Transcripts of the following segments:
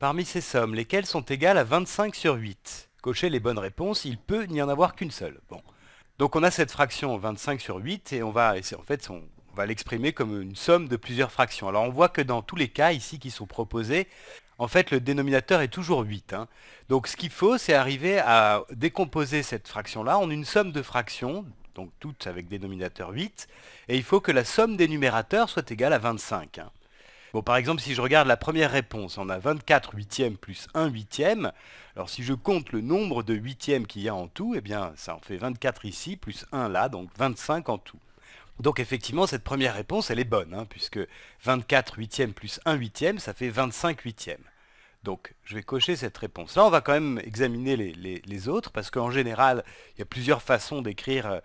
Parmi ces sommes, lesquelles sont égales à 25 sur 8 Cochez les bonnes réponses, il peut n'y en avoir qu'une seule. Donc on a cette fraction 25 sur 8 et on va, en fait, va l'exprimer comme une somme de plusieurs fractions. Alors on voit que dans tous les cas ici qui sont proposés, en fait le dénominateur est toujours 8. Hein. Donc ce qu'il faut, c'est arriver à décomposer cette fraction-là en une somme de fractions, donc toutes avec dénominateur 8, et il faut que la somme des numérateurs soit égale à 25. Bon, par exemple, si je regarde la première réponse, on a 24 huitièmes plus 1 huitième. Alors, si je compte le nombre de huitièmes qu'il y a en tout, eh bien, ça en fait 24 ici, plus 1 là, donc 25 en tout. Donc effectivement, cette première réponse, elle est bonne, hein, puisque 24 huitièmes plus 1 huitième, ça fait 25 huitièmes. Donc je vais cocher cette réponse. Là, on va quand même examiner les autres, parce qu'en général, il y a plusieurs façons d'écrire euh,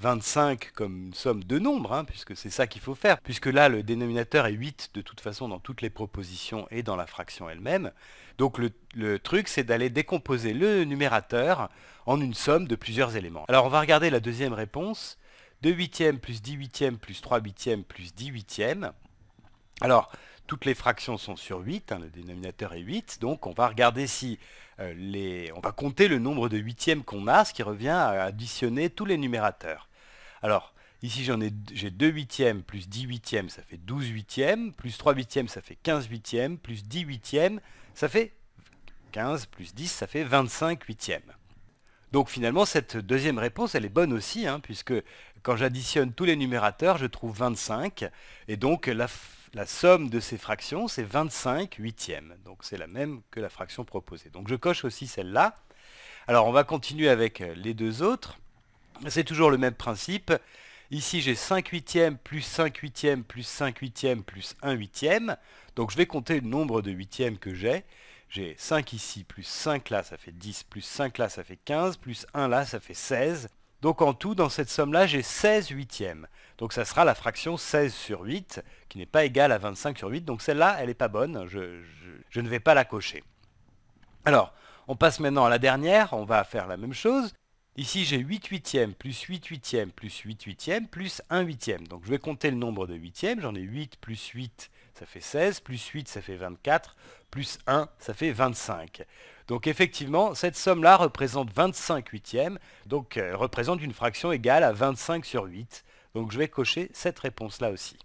25 comme somme de nombres, hein, puisque c'est ça qu'il faut faire, puisque là le dénominateur est 8 de toute façon dans toutes les propositions et dans la fraction elle-même. Donc le, truc c'est d'aller décomposer le numérateur en une somme de plusieurs éléments. Alors on va regarder la deuxième réponse. 2 huitièmes plus 10 huitièmes plus 3 huitièmes plus 10 huitièmes. Alors, toutes les fractions sont sur 8, hein, le dénominateur est 8, donc on va regarder si euh, les... on va compter le nombre de huitièmes qu'on a, ce qui revient à additionner tous les numérateurs. Alors, ici j'en ai, j'ai 2 huitièmes plus 10 huitièmes, ça fait 12 huitièmes, plus 3 huitièmes, ça fait 15 huitièmes, plus 10 huitièmes, ça fait 15 plus 10, ça fait 25 huitièmes. Donc finalement, cette deuxième réponse, elle est bonne aussi, hein, puisque quand j'additionne tous les numérateurs, je trouve 25. Et donc la, somme de ces fractions, c'est 25 huitièmes. Donc c'est la même que la fraction proposée. Donc je coche aussi celle-là. Alors on va continuer avec euh, les deux autres. C'est toujours le même principe. Ici j'ai 5 huitièmes plus 5 huitièmes plus 5 huitièmes plus 1 huitième. Donc je vais compter le nombre de huitièmes que j'ai. J'ai 5 ici plus 5 là ça fait 10 plus 5 là ça fait 15 plus 1 là ça fait 16. Donc en tout, dans cette somme-là, j'ai 16 huitièmes. Donc ça sera la fraction 16 sur 8, qui n'est pas égale à 25 sur 8. Donc celle-là, elle n'est pas bonne, je, ne vais pas la cocher. Alors, on passe maintenant à la dernière, on va faire la même chose. Ici, j'ai 8 huitièmes, plus 8 huitièmes, plus 8 huitièmes, plus 1 huitième. Donc je vais compter le nombre de huitièmes, j'en ai 8 plus 8 ça fait 16, plus 8, ça fait 24, plus 1, ça fait 25. Donc effectivement, cette somme-là représente 25 huitièmes, donc euh, représente une fraction égale à 25 sur 8. Donc je vais cocher cette réponse-là aussi.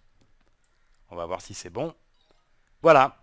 On va voir si c'est bon. Voilà,